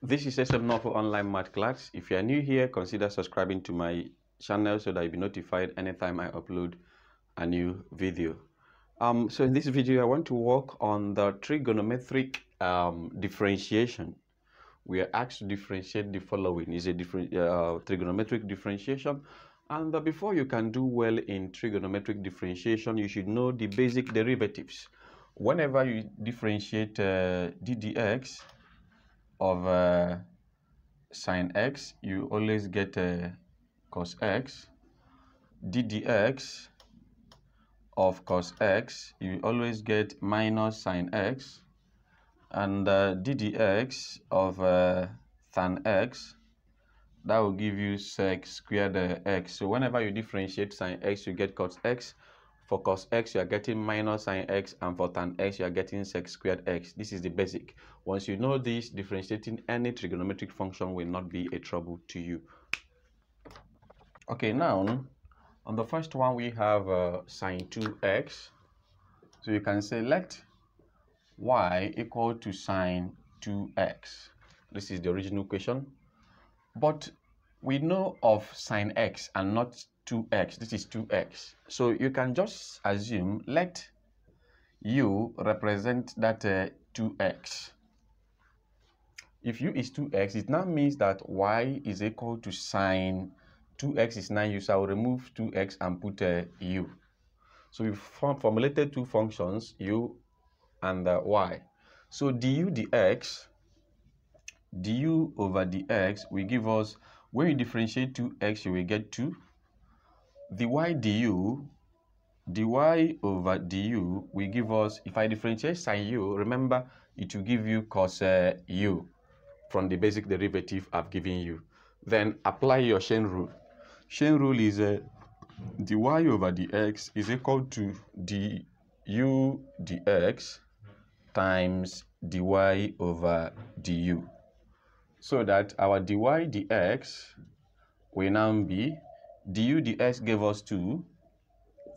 This is SM Norfolk Online Math Class. If you are new here, consider subscribing to my channel so that you'll be notified anytime I upload a new video. Um, so in this video, I want to work on the trigonometric um, differentiation. We are asked to differentiate the following. is a different, uh, trigonometric differentiation. And uh, before you can do well in trigonometric differentiation, you should know the basic derivatives. Whenever you differentiate uh, ddx, of uh, sine x, you always get a uh, cos x. d dx of cos x, you always get minus sine x. And uh, d dx of uh, tan x, that will give you sec squared uh, x. So whenever you differentiate sine x, you get cos x. For cos x, you are getting minus sine x, and for tan x, you are getting sec squared x. This is the basic. Once you know this, differentiating any trigonometric function will not be a trouble to you. Okay, now, on the first one, we have uh, sine 2x. So you can say let y equal to sine 2x. This is the original equation. But we know of sine x and not 2x. This is 2x. So you can just assume let u represent that uh, 2x. If u is 2x, it now means that y is equal to sine 2x is 9u. So I will remove 2x and put uh, u. So we form formulated two functions, u and uh, y. So du dx, du over dx will give us when you hmm. differentiate 2x, you will get 2. dy du, dy over du will give us, if I differentiate sin u, remember it will give you cos uh, u from the basic derivative I've given you. Then apply your chain rule. Chain rule is uh, eh, dy over dx is equal to du dx times dy over du so that our dy dx will now be du dx gave us 2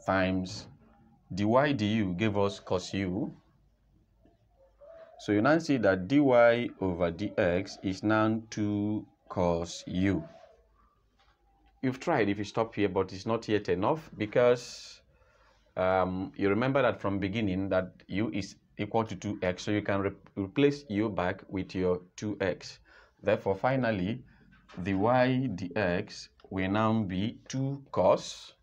times dy du gave us cos u. So you now see that dy over dx is now 2 cos u. You've tried if you stop here, but it's not yet enough because um, you remember that from beginning that u is equal to 2x. So you can re replace u back with your 2x. Therefore, finally, the y dx will now be 2 cos.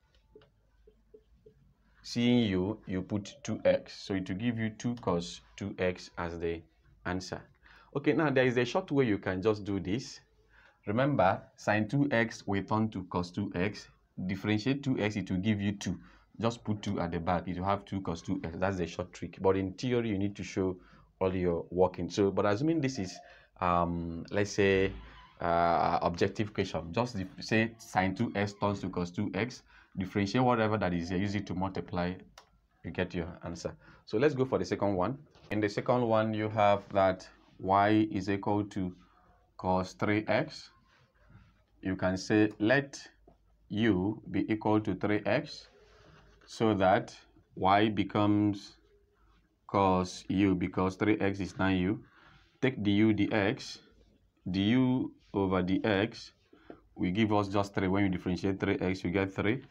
Seeing you, you put 2x. So it will give you 2 cos 2x as the answer. Okay, now there is a short way you can just do this. Remember, sine 2x will turn to cos 2x. Differentiate 2x, it will give you 2. Just put 2 at the back. It will have 2 cos 2x. That's the short trick. But in theory, you need to show all your working. So, but assuming this is um, let's say, uh, objective question. Just say sine 2x turns to cos 2x. Differentiate whatever that is here. Use it to multiply. You get your answer. So let's go for the second one. In the second one, you have that y is equal to cos 3x. You can say let u be equal to 3x so that y becomes cos u because 3x is 9u take du dx, du over dx, we give us just 3. When you differentiate 3x, you get 3.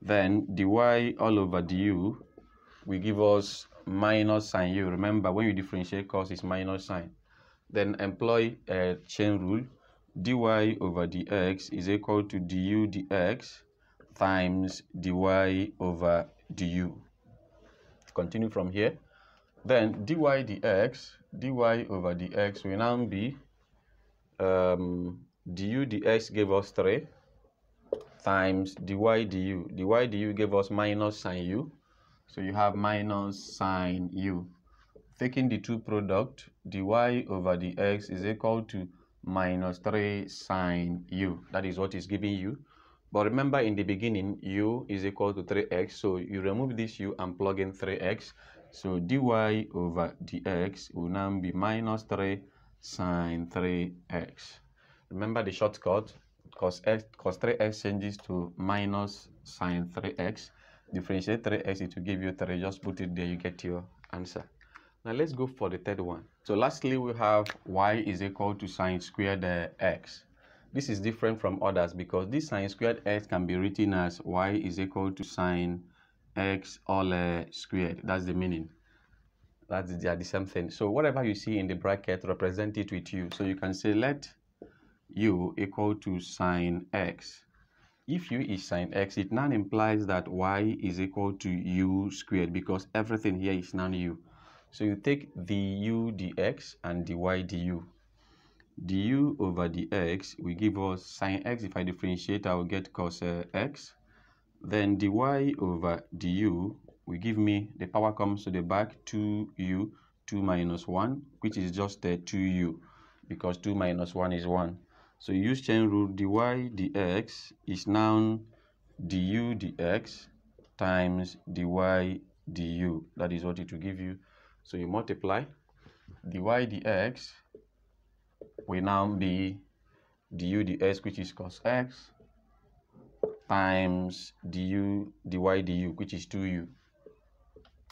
Then dy all over du, we give us minus sign u. Remember, when you differentiate cos, it's minus sign. Then employ a chain rule. dy over dx is equal to du dx times dy over du. Continue from here. Then dy dx, dy over dx will now be um, du dx gave us 3 times dy du. dy du gave us minus sine u. So you have minus sine u. Taking the two product, dy over dx is equal to minus 3 sine u. That is what is giving you. But remember in the beginning, u is equal to 3x. So you remove this u and plug in 3x. So dy over dx will now be minus 3 sine 3x. Remember the shortcut, cos, x, cos 3x changes to minus sine 3x. Differentiate 3x, it will give you 3. Just put it there, you get your answer. Now let's go for the third one. So lastly, we have y is equal to sine squared uh, x. This is different from others because this sine squared x can be written as y is equal to sine x all uh, squared. That's the meaning. That's the, the same thing. So whatever you see in the bracket, represent it with u. So you can say let u equal to sine x. If u is sine x, it now implies that y is equal to u squared because everything here is non-u. So you take the dx and dy du. du over dx will give us sine x. If I differentiate, I will get cos uh, x then dy over du will give me the power comes to the back 2u, 2 minus 1, which is just the 2u because 2 minus 1 is 1. So use chain rule dy dx is now du dx times dy du. That is what it will give you. So you multiply dy dx will now be du dx which is cos x times du dy du, which is 2u.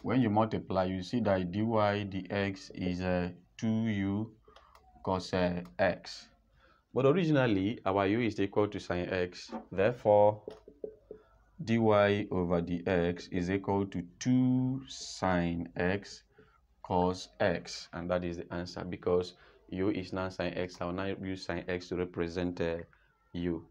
When you multiply, you see that dy dx is uh, 2u cos uh, x. But originally, our u is equal to sine x. Therefore, dy over dx is equal to 2 sine x cos x. And that is the answer because u is now sine x. I will now use sine x to represent uh, u.